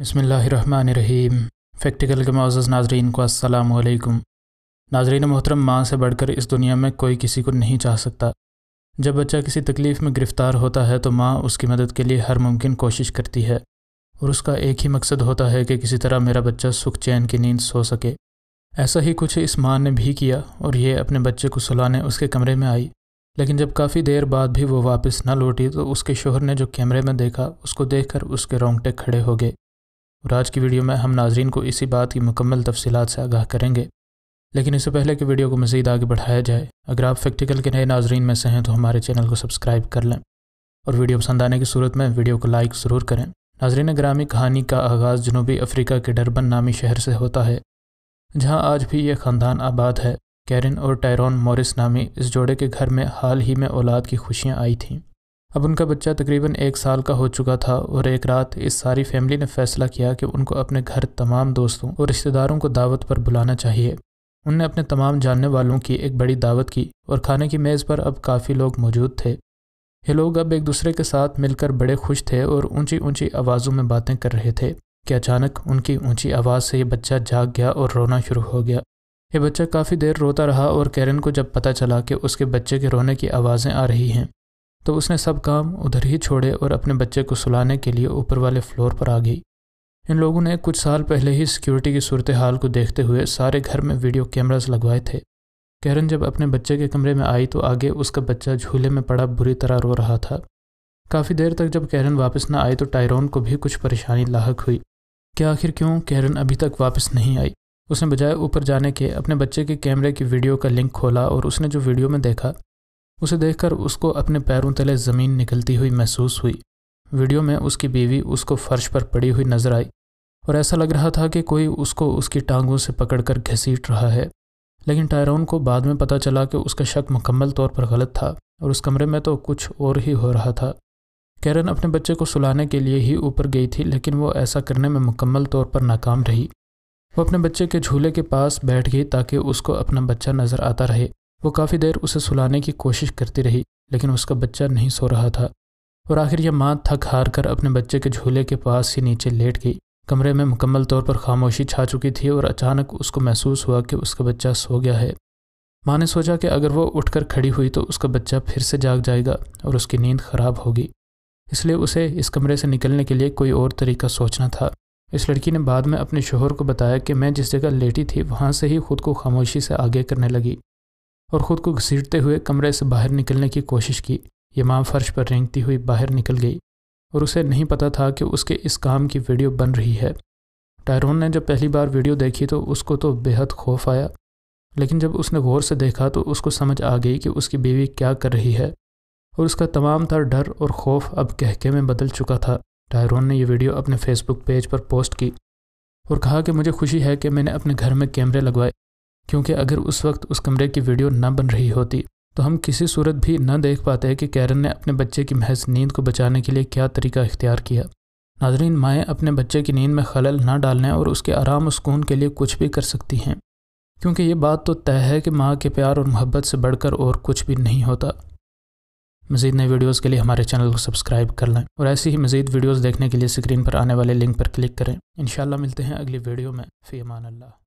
बसमीम फैक्टिकल के मोज़ नाजरीन को असलकम नाजरीन मोहतरम माँ से बढ़कर इस दुनिया में कोई किसी को नहीं चाह सकता जब बच्चा किसी तकलीफ़ में गिरफ़्तार होता है तो माँ उसकी मदद के लिए हर मुमकिन कोशिश करती है और उसका एक ही मकसद होता है कि किसी तरह मेरा बच्चा सुख चैन की नींद सो सके ऐसा ही कुछ इस माँ ने भी किया और ये अपने बच्चे को सुलाने उसके कमरे में आई लेकिन जब काफ़ी देर बाद भी वो वापस न लौटी तो उसके शोहर ने जो कैमरे में देखा उसको देखकर उसके रोंगटे खड़े हो गए और आज की वीडियो में हम नाजरीन को इसी बात की मुकम्मल तफसीत से आगाह करेंगे लेकिन इससे पहले कि वीडियो को मज़ीद आगे बढ़ाया जाए अगर आप फैक्टिकल के नए नाजरन में से हैं तो हमारे चैनल को सब्सक्राइब कर लें और वीडियो पसंद आने की सूरत में वीडियो को लाइक ज़रूर करें नाजरीन ग्रामी कहानी का आगाज़ जनूबी अफ्रीका के डरबन नामी शहर से होता है जहाँ आज भी यह ख़ानदान आबाद है कैरिन और टैरॉन मॉरिस नामी इस जोड़े के घर में हाल ही में औलाद की खुशियाँ आई थीं अब उनका बच्चा तकरीबन एक साल का हो चुका था और एक रात इस सारी फैमिली ने फैसला किया कि उनको अपने घर तमाम दोस्तों और रिश्तेदारों को दावत पर बुलाना चाहिए उनने अपने तमाम जानने वालों की एक बड़ी दावत की और खाने की मेज़ पर अब काफ़ी लोग मौजूद थे ये लोग अब एक दूसरे के साथ मिलकर बड़े खुश थे और ऊंची ऊंची आवाज़ों में बातें कर रहे थे कि अचानक उनकी ऊंची आवाज़ से ये बच्चा जाग गया और रोना शुरू हो गया ये बच्चा काफ़ी देर रोता रहा और कैरन को जब पता चला कि उसके बच्चे के रोने की आवाज़ें आ रही हैं तो उसने सब काम उधर ही छोड़े और अपने बच्चे को सुलाने के लिए ऊपर वाले फ्लोर पर आ गई इन लोगों ने कुछ साल पहले ही सिक्योरिटी की सूरत हाल को देखते हुए सारे घर में वीडियो कैमराज लगवाए थे कैरन जब अपने बच्चे के कमरे में आई तो आगे उसका बच्चा झूले में पड़ा बुरी तरह रो रहा था काफ़ी देर तक जब कैरन वापस ना आई तो टायरोन को भी कुछ परेशानी लाक हुई कि आखिर क्यों कहरन अभी तक वापस नहीं आई उसने बजाय ऊपर जाने के अपने बच्चे के कैमरे की वीडियो का लिंक खोला और उसने जो वीडियो में देखा उसे देखकर उसको अपने पैरों तले ज़मीन निकलती हुई महसूस हुई वीडियो में उसकी बीवी उसको फर्श पर पड़ी हुई नजर आई और ऐसा लग रहा था कि कोई उसको उसकी टांगों से पकड़कर घसीट रहा है लेकिन टायरोन को बाद में पता चला कि उसका शक मुकम्मल तौर पर गलत था और उस कमरे में तो कुछ और ही हो रहा था कैरन अपने बच्चे को सुलाने के लिए ही ऊपर गई थी लेकिन वो ऐसा करने में मुकम्मल तौर पर नाकाम रही वो अपने बच्चे के झूले के पास बैठ गई ताकि उसको अपना बच्चा नज़र आता रहे वो काफ़ी देर उसे सुलाने की कोशिश करती रही लेकिन उसका बच्चा नहीं सो रहा था और आखिर यह माँ थक हार कर अपने बच्चे के झूले के पास ही नीचे लेट गई कमरे में मुकम्मल तौर पर खामोशी छा चुकी थी और अचानक उसको महसूस हुआ कि उसका बच्चा सो गया है माँ ने सोचा कि अगर वो उठकर खड़ी हुई तो उसका बच्चा फिर से जाग जाएगा और उसकी नींद खराब होगी इसलिए उसे इस कमरे से निकलने के लिए कोई और तरीका सोचना था इस लड़की ने बाद में अपने शोहर को बताया कि मैं जिस जगह लेटी थी वहाँ से ही खुद को खामोशी से आगे करने लगी और ख़ुद को घसीटते हुए कमरे से बाहर निकलने की कोशिश की ये माँ फर्श पर रेंगती हुई बाहर निकल गई और उसे नहीं पता था कि उसके इस काम की वीडियो बन रही है टायरोन ने जब पहली बार वीडियो देखी तो उसको तो बेहद खौफ आया लेकिन जब उसने गौर से देखा तो उसको समझ आ गई कि उसकी बीवी क्या कर रही है और उसका तमाम तर डर और खौफ अब कहके में बदल चुका था टायरोन ने यह वीडियो अपने फेसबुक पेज पर पोस्ट की और कहा कि मुझे खुशी है कि मैंने अपने घर में कैमरे लगवाए क्योंकि अगर उस वक्त उस कमरे की वीडियो न बन रही होती तो हम किसी सूरत भी न देख पाते कि कैरन ने अपने बच्चे की महज नींद को बचाने के लिए क्या तरीका इख्तियार किया नाजरीन माएँ अपने बच्चे की नींद में खलल ना डालने और उसके आराम सुकून के लिए कुछ भी कर सकती हैं क्योंकि ये बात तो तय है कि माँ के प्यार और मोहब्बत से बढ़कर और कुछ भी नहीं होता मज़ीद नए वीडियोज़ के लिए हमारे चैनल को सब्सक्राइब कर लें और ऐसी ही मज़ीद वीडियोज़ देखने के लिए स्क्रीन पर आने वाले लिंक पर क्लिक करें इनशाला मिलते हैं अगली वीडियो में फ़ी अमान अल्लाह